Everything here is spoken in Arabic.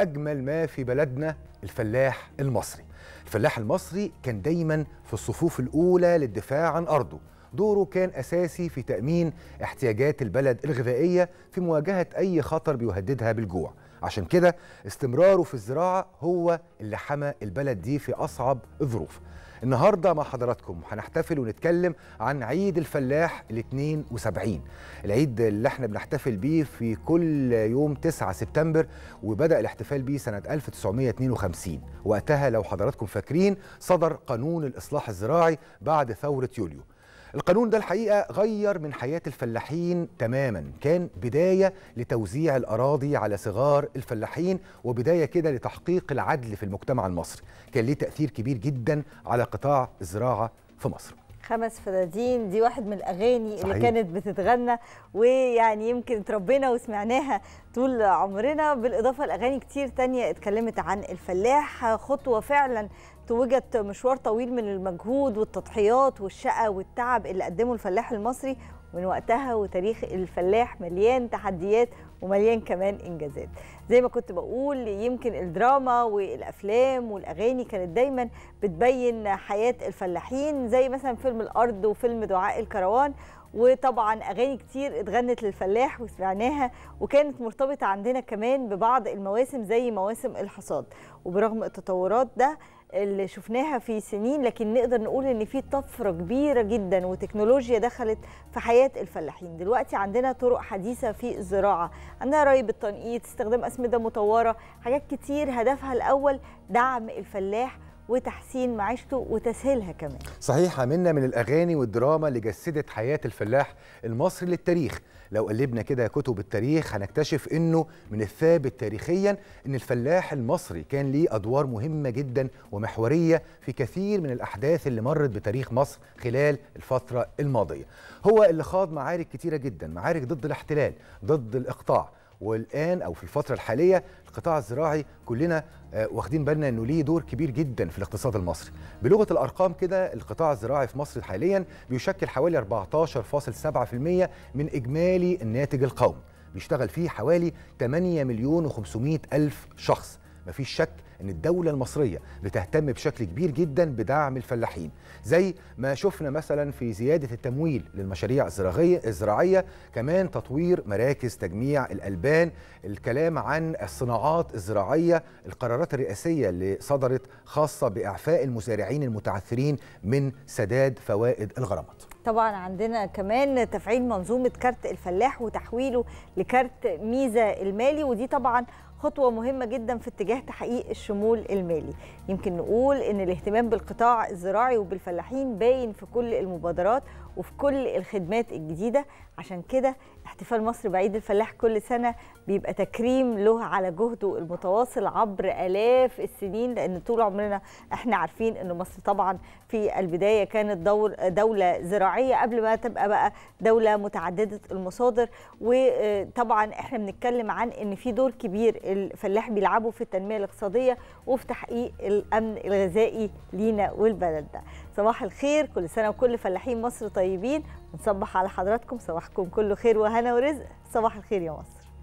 أجمل ما في بلدنا الفلاح المصري الفلاح المصري كان دايما في الصفوف الأولى للدفاع عن أرضه دوره كان أساسي في تأمين احتياجات البلد الغذائية في مواجهة أي خطر بيهددها بالجوع عشان كده استمراره في الزراعه هو اللي حمى البلد دي في اصعب الظروف النهارده مع حضراتكم هنحتفل ونتكلم عن عيد الفلاح ال 72 العيد اللي احنا بنحتفل بيه في كل يوم 9 سبتمبر وبدا الاحتفال بيه سنه 1952 وقتها لو حضراتكم فاكرين صدر قانون الاصلاح الزراعي بعد ثوره يوليو القانون ده الحقيقة غير من حياة الفلاحين تماما كان بداية لتوزيع الأراضي على صغار الفلاحين وبداية كده لتحقيق العدل في المجتمع المصري كان ليه تأثير كبير جدا على قطاع الزراعة في مصر خمس فدادين دي واحد من الاغاني صحيح. اللي كانت بتتغنى ويعني يمكن اتربينا وسمعناها طول عمرنا بالاضافه لاغاني كتير تانية اتكلمت عن الفلاح خطوه فعلا توجت مشوار طويل من المجهود والتضحيات والشقة والتعب اللي قدمه الفلاح المصري من وقتها وتاريخ الفلاح مليان تحديات ومليان كمان انجازات زي ما كنت بقول يمكن الدراما والافلام والاغاني كانت دايما بتبين حياه الفلاحين زي مثلا فيلم الارض وفيلم دعاء الكروان وطبعا اغاني كتير اتغنت للفلاح وسمعناها وكانت مرتبطه عندنا كمان ببعض المواسم زي مواسم الحصاد وبرغم التطورات ده اللي شفناها في سنين لكن نقدر نقول ان في طفره كبيره جدا وتكنولوجيا دخلت في حياه الفلاحين دلوقتي عندنا طرق حديثه في الزراعه عندنا ري بالتنقيط استخدام اسمده مطوره حاجات كتير هدفها الاول دعم الفلاح وتحسين معيشته وتسهيلها كمان صحيح منا من الأغاني والدراما اللي جسدت حياة الفلاح المصري للتاريخ لو قلبنا كده كتب التاريخ هنكتشف أنه من الثابت تاريخيا أن الفلاح المصري كان ليه أدوار مهمة جدا ومحورية في كثير من الأحداث اللي مرت بتاريخ مصر خلال الفترة الماضية هو اللي خاض معارك كتيرة جدا معارك ضد الاحتلال ضد الإقطاع والان او في الفتره الحاليه القطاع الزراعي كلنا آه، واخدين بالنا انه ليه دور كبير جدا في الاقتصاد المصري بلغه الارقام كده القطاع الزراعي في مصر حاليا بيشكل حوالي 14.7% من اجمالي الناتج القومي بيشتغل فيه حوالي 8 مليون و500 الف شخص مفيش شك ان الدوله المصريه بتهتم بشكل كبير جدا بدعم الفلاحين زي ما شفنا مثلا في زياده التمويل للمشاريع الزراعيه الزراعيه كمان تطوير مراكز تجميع الالبان الكلام عن الصناعات الزراعيه القرارات الرئاسيه اللي صدرت خاصه باعفاء المزارعين المتعثرين من سداد فوائد الغرامات طبعا عندنا كمان تفعيل منظومه كارت الفلاح وتحويله لكارت ميزه المالي ودي طبعا خطوة مهمة جدا في اتجاه تحقيق الشمول المالي يمكن نقول أن الاهتمام بالقطاع الزراعي وبالفلاحين باين في كل المبادرات وفي كل الخدمات الجديدة عشان كده احتفال مصر بعيد الفلاح كل سنة بيبقى تكريم له على جهده المتواصل عبر آلاف السنين لأن طول عمرنا احنا عارفين أن مصر طبعا في البداية كانت دور دولة زراعية قبل ما تبقى بقى دولة متعددة المصادر وطبعا احنا بنتكلم عن أن في دور كبير الفلاح بيلعبوا في التنميه الاقتصاديه وفي تحقيق الامن الغذائي لينا ده صباح الخير كل سنه وكل فلاحين مصر طيبين ونصبح على حضراتكم صباحكم كله خير وهنا ورزق صباح الخير يا مصر